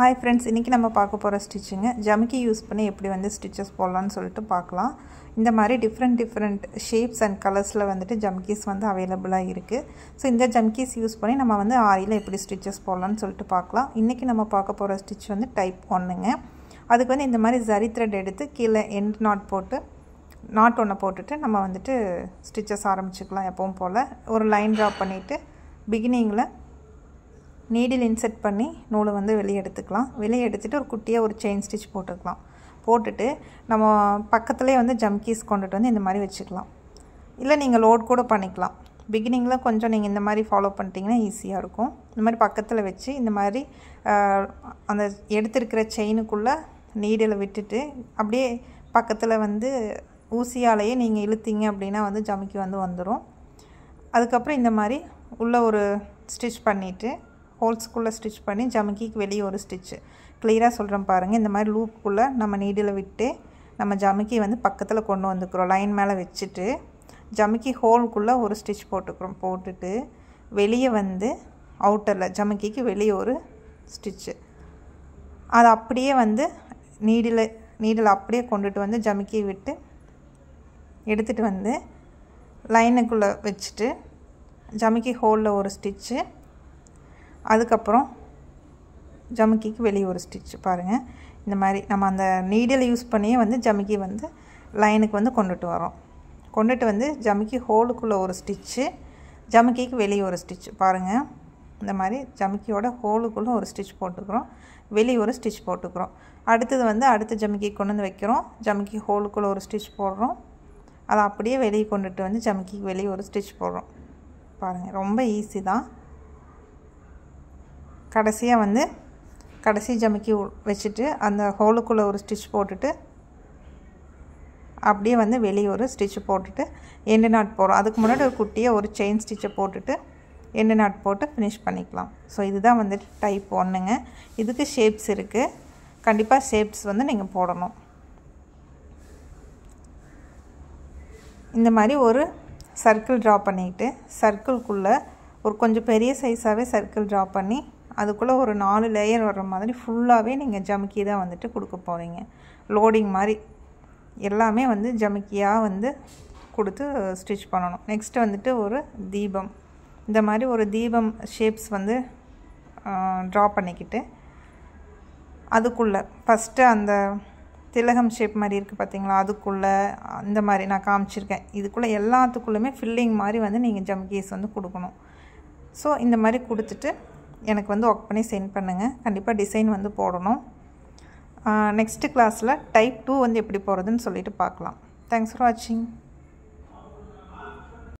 hi friends இன்றைக்கி நம்ம பார்க்க போகிற ஸ்டிச்சிங்க ஜமிக்கி யூஸ் பண்ணி எப்படி வந்து ஸ்டிச்சஸ் போடலான்னு சொல்லிட்டு பார்க்கலாம் இந்த மாதிரி டிஃப்ரெண்ட் டிஃப்ரெண்ட் ஷேப்ஸ் அண்ட் கலர்ஸில் வந்துட்டு ஜம்கீஸ் வந்து அவைலபிளாக இருக்குது ஸோ இந்த ஜம்கீஸ் யூஸ் பண்ணி நம்ம வந்து ஆரியில் எப்படி ஸ்டிச்சஸ் போடலான்னு சொல்லிட்டு பார்க்கலாம் இன்றைக்கி நம்ம பார்க்க போகிற ஸ்டிச் வந்து டைப் ஒன்றுங்க அதுக்கு வந்து இந்த மாதிரி ஜரி த்ரெட் எடுத்து கீழே எண்ட் நாட் போட்டு நாட் ஒன்று போட்டுட்டு நம்ம வந்துட்டு ஸ்டிச்சஸ் ஆரம்பிச்சுக்கலாம் எப்பவும் போல் ஒரு லைன் ட்ரா பண்ணிவிட்டு பிகினிங்கில் நீடில் இன்செர்ட் பண்ணி நூலை வந்து வெளியே எடுத்துக்கலாம் வெளியே எடுத்துகிட்டு ஒரு குட்டியாக ஒரு செயின் ஸ்டிச் போட்டுக்கலாம் போட்டுட்டு நம்ம பக்கத்துலேயே வந்து ஜம்கீஸ் கொண்டுட்டு வந்து இந்த மாதிரி வச்சுக்கலாம் இல்லை நீங்கள் லோட் கூட பண்ணிக்கலாம் பிகினிங்கில் கொஞ்சம் நீங்கள் இந்த மாதிரி ஃபாலோ பண்ணிட்டீங்கன்னா ஈஸியாக இருக்கும் இந்த மாதிரி பக்கத்தில் வச்சு இந்த மாதிரி அந்த எடுத்திருக்கிற செயினுக்குள்ளே நீடில் விட்டுட்டு அப்படியே பக்கத்தில் வந்து ஊசியாலேயே நீங்கள் இழுத்தீங்க அப்படின்னா வந்து ஜமிக்கி வந்து வந்துடும் அதுக்கப்புறம் இந்த மாதிரி உள்ளே ஒரு ஸ்டிச் பண்ணிவிட்டு ஹோல்ஸ்குள்ளே ஸ்டிச் பண்ணி ஜமக்கிக்கு வெளியே ஒரு ஸ்டிச்சு கிளியராக சொல்கிறேன் பாருங்கள் இந்த மாதிரி லூப்புக்குள்ளே நம்ம நீடில் விட்டு நம்ம ஜமக்கி வந்து பக்கத்தில் கொண்டு வந்துக்கிறோம் லைன் மேலே வச்சுட்டு ஜமக்கி ஹோல்குள்ளே ஒரு ஸ்டிச் போட்டுக்கிறோம் போட்டுட்டு வெளியே வந்து அவுட்டரில் ஜமக்கிக்கு வெளியே ஒரு ஸ்டிச்சு அது அப்படியே வந்து நீடில் நீடில் அப்படியே கொண்டுட்டு வந்து ஜமக்கி விட்டு எடுத்துகிட்டு வந்து லைனுக்குள்ளே வச்சுட்டு ஜமக்கி ஹோலில் ஒரு ஸ்டிச்சு அதுக்கப்புறம் ஜமுக்கிக்கு வெளியே ஒரு ஸ்டிச் பாருங்கள் இந்த மாதிரி நம்ம அந்த நீடில் யூஸ் பண்ணியே வந்து ஜமுக்கி வந்து லைனுக்கு வந்து கொண்டுட்டு வரோம் கொண்டுட்டு வந்து ஜமுக்கி ஹோலுக்குள்ளே ஒரு ஸ்டிச்சு ஜமுக்கிக்கு வெளியே ஒரு ஸ்டிச் பாருங்கள் இந்த மாதிரி ஜமுக்கியோட ஹோலுக்குள்ளே ஒரு ஸ்டிச் போட்டுக்கிறோம் வெளியே ஒரு ஸ்டிச் போட்டுக்கிறோம் அடுத்தது வந்து அடுத்த ஜமுக்கி கொண்டு வந்து வைக்கிறோம் ஜமுக்கி ஹோலுக்குள்ளே ஒரு ஸ்டிச் போடுறோம் அதை அப்படியே வெளியே கொண்டுட்டு வந்து ஜமுக்கிக்கு வெளியே ஒரு ஸ்டிச் போடுறோம் பாருங்கள் ரொம்ப ஈஸி தான் கடைசியாக வந்து கடைசி ஜமிக்கி வச்சுட்டு அந்த ஹோலுக்குள்ளே ஒரு ஸ்டிச் போட்டுட்டு அப்படியே வந்து வெளியே ஒரு ஸ்டிச்சு போட்டுட்டு எண்டு நாட் போகிறோம் அதுக்கு முன்னாடி ஒரு குட்டியாக ஒரு செயின் ஸ்டிச்சை போட்டுட்டு எண்டு நாட் போட்டு ஃபினிஷ் பண்ணிக்கலாம் ஸோ இதுதான் வந்துட்டு டைப் ஒன்றுங்க இதுக்கு ஷேப்ஸ் இருக்குது கண்டிப்பாக ஷேப்ஸ் வந்து நீங்கள் போடணும் இந்த மாதிரி ஒரு சர்க்கிள் ட்ரா பண்ணிக்கிட்டு சர்க்கிள்குள்ளே ஒரு கொஞ்சம் பெரிய சைஸாகவே சர்க்கிள் ட்ரா பண்ணி அதுக்குள்ளே ஒரு நாலு லேயர் வர்ற மாதிரி ஃபுல்லாகவே நீங்கள் ஜமுக்கி தான் வந்துட்டு கொடுக்க போகிறீங்க லோடிங் மாதிரி எல்லாமே வந்து ஜமுக்கியாக வந்து கொடுத்து ஸ்டிச் பண்ணணும் நெக்ஸ்ட்டு வந்துட்டு ஒரு தீபம் இந்த மாதிரி ஒரு தீபம் ஷேப்ஸ் வந்து ட்ரா பண்ணிக்கிட்டு அதுக்குள்ளே ஃபஸ்ட்டு அந்த திலகம் ஷேப் மாதிரி இருக்குது பார்த்தீங்களா அதுக்குள்ளே இந்த மாதிரி நான் காமிச்சிருக்கேன் இதுக்குள்ளே எல்லாத்துக்குள்ளேயுமே ஃபில்லிங் மாதிரி வந்து நீங்கள் ஜம்கீஸ் வந்து கொடுக்கணும் ஸோ இந்த மாதிரி கொடுத்துட்டு எனக்கு வந்து ஒர்க் பண்ணி சென்ட் பண்ணுங்கள் கண்டிப்பாக டிசைன் வந்து போடணும் நெக்ஸ்ட்டு கிளாஸில் டைப் டூ வந்து எப்படி போகிறதுன்னு சொல்லிவிட்டு பார்க்கலாம் தேங்க்ஸ் ஃபார் வாட்சிங்